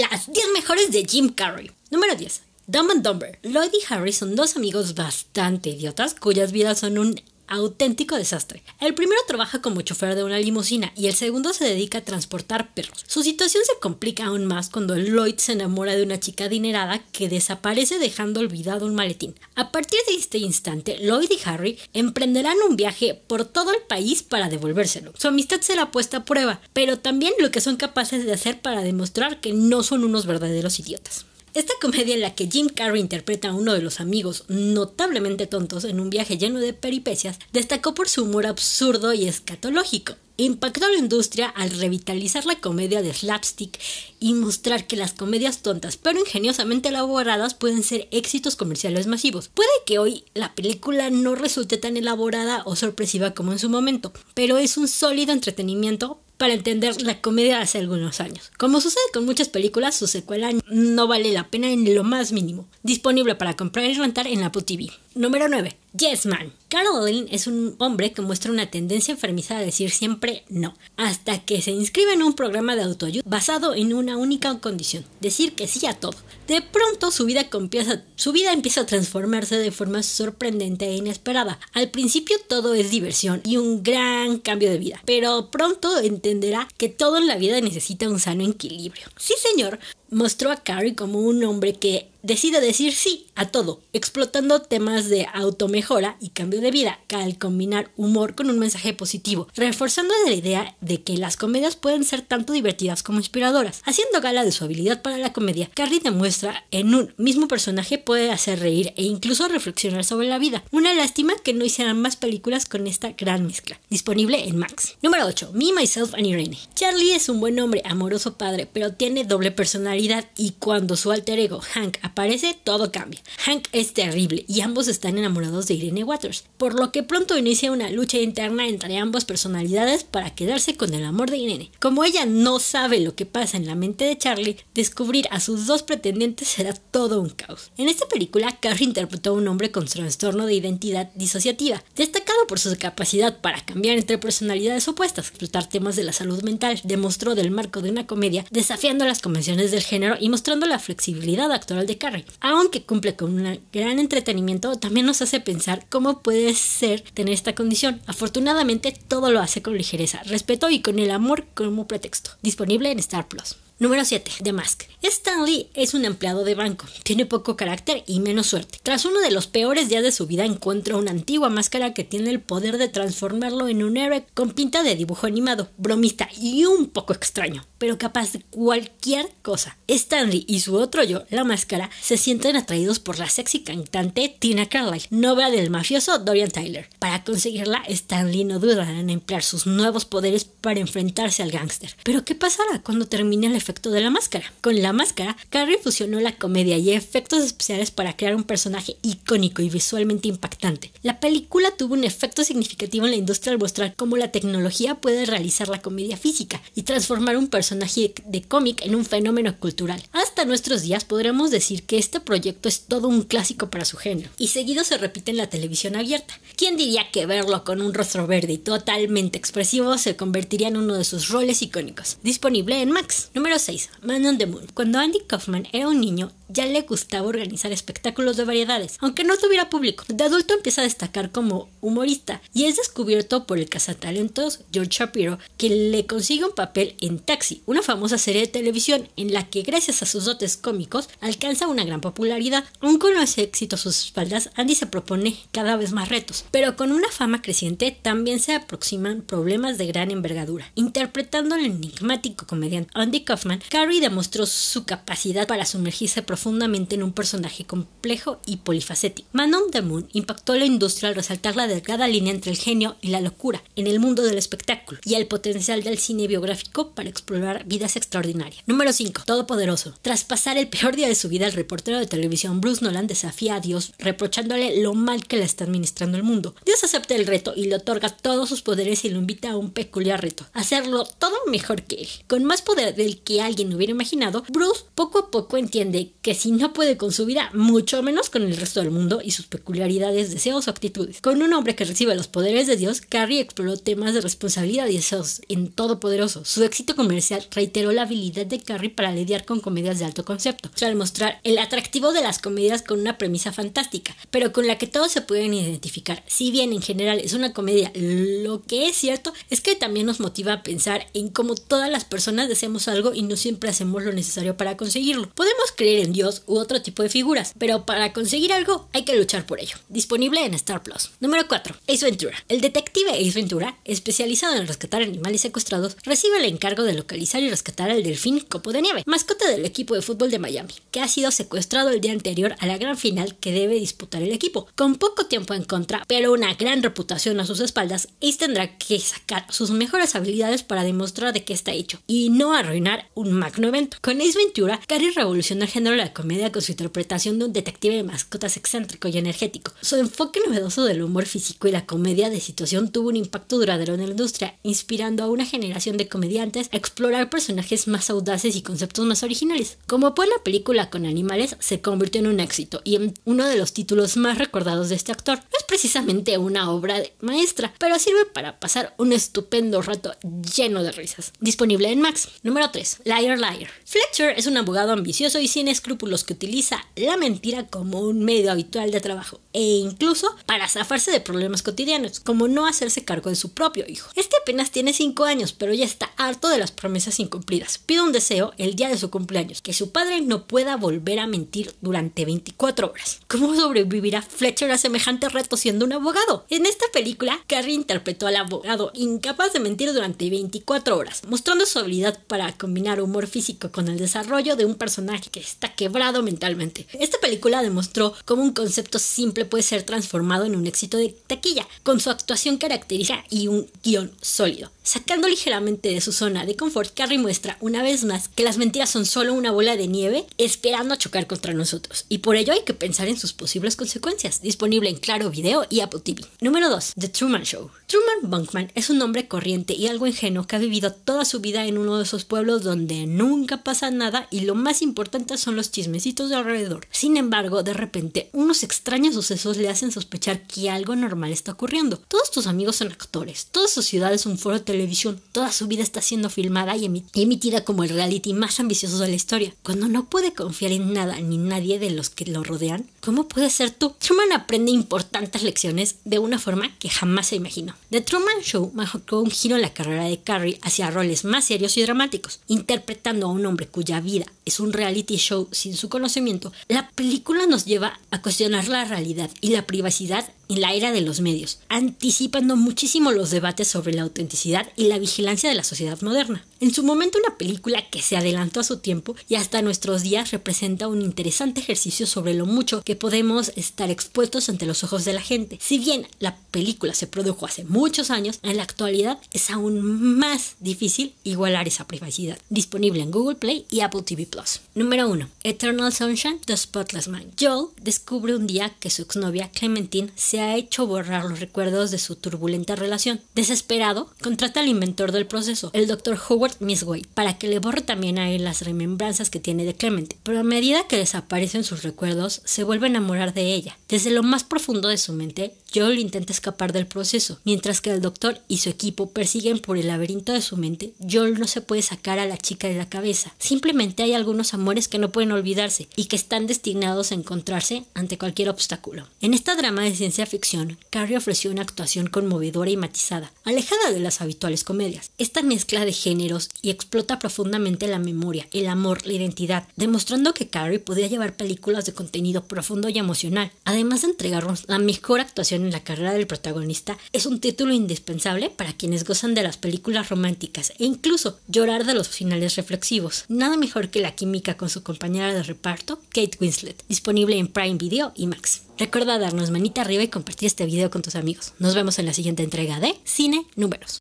Las 10 mejores de Jim Carrey. Número 10. Dumb and Dumber. Lloyd y Harry son dos amigos bastante idiotas cuyas vidas son un auténtico desastre. El primero trabaja como chofer de una limusina y el segundo se dedica a transportar perros. Su situación se complica aún más cuando Lloyd se enamora de una chica adinerada que desaparece dejando olvidado un maletín. A partir de este instante, Lloyd y Harry emprenderán un viaje por todo el país para devolvérselo. Su amistad será puesta a prueba, pero también lo que son capaces de hacer para demostrar que no son unos verdaderos idiotas. Esta comedia en la que Jim Carrey interpreta a uno de los amigos notablemente tontos en un viaje lleno de peripecias, destacó por su humor absurdo y escatológico. Impactó a la industria al revitalizar la comedia de slapstick y mostrar que las comedias tontas pero ingeniosamente elaboradas pueden ser éxitos comerciales masivos. Puede que hoy la película no resulte tan elaborada o sorpresiva como en su momento, pero es un sólido entretenimiento para entender la comedia hace algunos años. Como sucede con muchas películas, su secuela no vale la pena en lo más mínimo. Disponible para comprar y rentar en la TV. Número 9. Yes Man. Caroline es un hombre que muestra una tendencia enfermiza a decir siempre no, hasta que se inscribe en un programa de autoayuda basado en una única condición, decir que sí a todo. De pronto su vida, empieza, su vida empieza a transformarse de forma sorprendente e inesperada. Al principio todo es diversión y un gran cambio de vida, pero pronto entenderá que todo en la vida necesita un sano equilibrio. Sí señor, mostró a Carrie como un hombre que decide decir sí a todo, explotando temas de automejora y cambio de vida al combinar humor con un mensaje positivo, reforzando la idea de que las comedias pueden ser tanto divertidas como inspiradoras. Haciendo gala de su habilidad para la comedia, Carrie demuestra en un mismo personaje puede hacer reír e incluso reflexionar sobre la vida. Una lástima que no hicieran más películas con esta gran mezcla. Disponible en Max. Número 8. Me, Myself and Irene. Charlie es un buen hombre, amoroso padre, pero tiene doble personalidad y cuando su alter ego, Hank, aparece, todo cambia. Hank es terrible y ambos están enamorados de Irene Waters, por lo que pronto inicia una lucha interna entre ambas personalidades para quedarse con el amor de Irene. Como ella no sabe lo que pasa en la mente de Charlie, descubrir a sus dos pretendientes será todo un caos. En esta película, Carrie interpretó a un hombre con trastorno de identidad disociativa, destacado por su capacidad para cambiar entre personalidades opuestas, explotar temas de la salud mental, demostró del marco de una comedia desafiando las convenciones del género género y mostrando la flexibilidad actoral de Carrie. Aunque cumple con un gran entretenimiento, también nos hace pensar cómo puede ser tener esta condición. Afortunadamente, todo lo hace con ligereza, respeto y con el amor como pretexto. Disponible en Star Plus. Número 7. The Mask. Stanley es un empleado de banco. Tiene poco carácter y menos suerte. Tras uno de los peores días de su vida encuentra una antigua máscara que tiene el poder de transformarlo en un héroe con pinta de dibujo animado, bromista y un poco extraño, pero capaz de cualquier cosa. Stanley y su otro yo, la máscara, se sienten atraídos por la sexy cantante Tina Carlyle, novia del mafioso Dorian Tyler. Para conseguirla, Stanley no duda en emplear sus nuevos poderes para enfrentarse al gángster. Pero ¿qué pasará cuando termine el efecto de la máscara. Con la máscara, Carrie fusionó la comedia y efectos especiales para crear un personaje icónico y visualmente impactante. La película tuvo un efecto significativo en la industria al mostrar cómo la tecnología puede realizar la comedia física y transformar un personaje de cómic en un fenómeno cultural. Hasta nuestros días podremos decir que este proyecto es todo un clásico para su género y seguido se repite en la televisión abierta. ¿Quién diría que verlo con un rostro verde y totalmente expresivo se convertiría en uno de sus roles icónicos? Disponible en Max. Número 6. Man on the Moon. Cuando Andy Kaufman era un niño, ya le gustaba organizar espectáculos de variedades, aunque no tuviera público. De adulto empieza a destacar como humorista y es descubierto por el cazatalentos George Shapiro, que le consigue un papel en Taxi, una famosa serie de televisión en la que gracias a sus dotes cómicos alcanza una gran popularidad. Aún con ese éxito a sus espaldas, Andy se propone cada vez más retos, pero con una fama creciente también se aproximan problemas de gran envergadura. Interpretando al enigmático comediante Andy Kaufman Kaufman, demostró su capacidad para sumergirse profundamente en un personaje complejo y polifacético. Manon de Moon impactó la industria al resaltar la delgada línea entre el genio y la locura en el mundo del espectáculo y el potencial del cine biográfico para explorar vidas extraordinarias. Número 5. Todopoderoso. Tras pasar el peor día de su vida, el reportero de televisión Bruce Nolan desafía a Dios reprochándole lo mal que le está administrando el mundo. Dios acepta el reto y le otorga todos sus poderes y lo invita a un peculiar reto, hacerlo todo mejor que él, con más poder del que alguien hubiera imaginado, Bruce poco a poco entiende que si no puede con su vida, mucho menos con el resto del mundo y sus peculiaridades, deseos o actitudes. Con un hombre que recibe los poderes de Dios, Carrie exploró temas de responsabilidad y deseos en todo poderoso, Su éxito comercial reiteró la habilidad de Carrie para lidiar con comedias de alto concepto, al mostrar el atractivo de las comedias con una premisa fantástica, pero con la que todos se pueden identificar. Si bien en general es una comedia, lo que es cierto es que también nos motiva a pensar en cómo todas las personas deseamos algo y no siempre hacemos lo necesario para conseguirlo. Podemos creer en Dios u otro tipo de figuras, pero para conseguir algo hay que luchar por ello. Disponible en Star Plus. Número 4. Ace Ventura. El detective Ace Ventura, especializado en rescatar animales secuestrados, recibe el encargo de localizar y rescatar al delfín Copo de Nieve, mascota del equipo de fútbol de Miami, que ha sido secuestrado el día anterior a la gran final que debe disputar el equipo. Con poco tiempo en contra, pero una gran reputación a sus espaldas, Ace tendrá que sacar sus mejores habilidades para demostrar de qué está hecho y no arruinar un magno evento. Con Ace Ventura, Cary revolucionó el género de la comedia con su interpretación de un detective de mascotas excéntrico y energético. Su enfoque novedoso del humor físico y la comedia de situación tuvo un impacto duradero en la industria, inspirando a una generación de comediantes a explorar personajes más audaces y conceptos más originales. Como fue la película con animales se convirtió en un éxito y en uno de los títulos más recordados de este actor. No es precisamente una obra de maestra, pero sirve para pasar un estupendo rato lleno de risas. Disponible en Max. Número 3. Liar Liar. Fletcher es un abogado ambicioso y sin escrúpulos que utiliza la mentira como un medio habitual de trabajo e incluso para zafarse de problemas cotidianos, como no hacerse cargo de su propio hijo. Este apenas tiene 5 años, pero ya está harto de las promesas incumplidas. Pide un deseo el día de su cumpleaños, que su padre no pueda volver a mentir durante 24 horas. ¿Cómo sobrevivirá Fletcher a semejante reto siendo un abogado? En esta película, Carrie interpretó al abogado incapaz de mentir durante 24 horas, mostrando su habilidad para combinar humor físico con el desarrollo de un personaje que está quebrado mentalmente. Esta película demostró cómo un concepto simple puede ser transformado en un éxito de taquilla, con su actuación característica y un guión sólido. Sacando ligeramente de su zona de confort, Carrie muestra una vez más que las mentiras son solo una bola de nieve esperando a chocar contra nosotros, y por ello hay que pensar en sus posibles consecuencias, disponible en Claro Video y Apple TV. Número 2. The Truman Show. Truman Bunkman es un hombre corriente y algo ingenuo que ha vivido toda su vida en uno de esos pueblos donde nunca pasa nada y lo más importante son los chismecitos de alrededor. Sin embargo, de repente, unos extraños sucesos le hacen sospechar que algo normal está ocurriendo. Todos tus amigos son actores, toda su ciudad es un foro televisión. Toda su vida está siendo filmada y emitida como el reality más ambicioso de la historia. Cuando no puede confiar en nada ni nadie de los que lo rodean, ¿cómo puede ser tú? Truman aprende importantes lecciones de una forma que jamás se imaginó. The Truman Show marcó un giro en la carrera de Carrie hacia roles más serios y dramáticos, interpretando a un hombre cuya vida es un reality show sin su conocimiento. La película nos lleva a cuestionar la realidad y la privacidad la era de los medios, anticipando muchísimo los debates sobre la autenticidad y la vigilancia de la sociedad moderna. En su momento una película que se adelantó a su tiempo y hasta nuestros días representa un interesante ejercicio sobre lo mucho que podemos estar expuestos ante los ojos de la gente. Si bien la película se produjo hace muchos años, en la actualidad es aún más difícil igualar esa privacidad. Disponible en Google Play y Apple TV Plus. Número 1. Eternal Sunshine The Spotless Mind. Joel descubre un día que su exnovia Clementine se ha hecho borrar los recuerdos de su turbulenta relación. Desesperado, contrata al inventor del proceso, el Dr. Howard Misway, para que le borre también a él las remembranzas que tiene de Clemente. Pero a medida que desaparecen sus recuerdos, se vuelve a enamorar de ella. Desde lo más profundo de su mente, Joel intenta escapar del proceso, mientras que el doctor y su equipo persiguen por el laberinto de su mente, Joel no se puede sacar a la chica de la cabeza. Simplemente hay algunos amores que no pueden olvidarse y que están destinados a encontrarse ante cualquier obstáculo. En esta drama de ciencia ficción, Carrie ofreció una actuación conmovedora y matizada, alejada de las habituales comedias. Esta mezcla de géneros y explota profundamente la memoria, el amor, la identidad, demostrando que Carrie podía llevar películas de contenido profundo y emocional, además de entregarnos la mejor actuación en la carrera del protagonista es un título indispensable para quienes gozan de las películas románticas e incluso llorar de los finales reflexivos. Nada mejor que la química con su compañera de reparto, Kate Winslet, disponible en Prime Video y Max. Recuerda darnos manita arriba y compartir este video con tus amigos. Nos vemos en la siguiente entrega de Cine Números.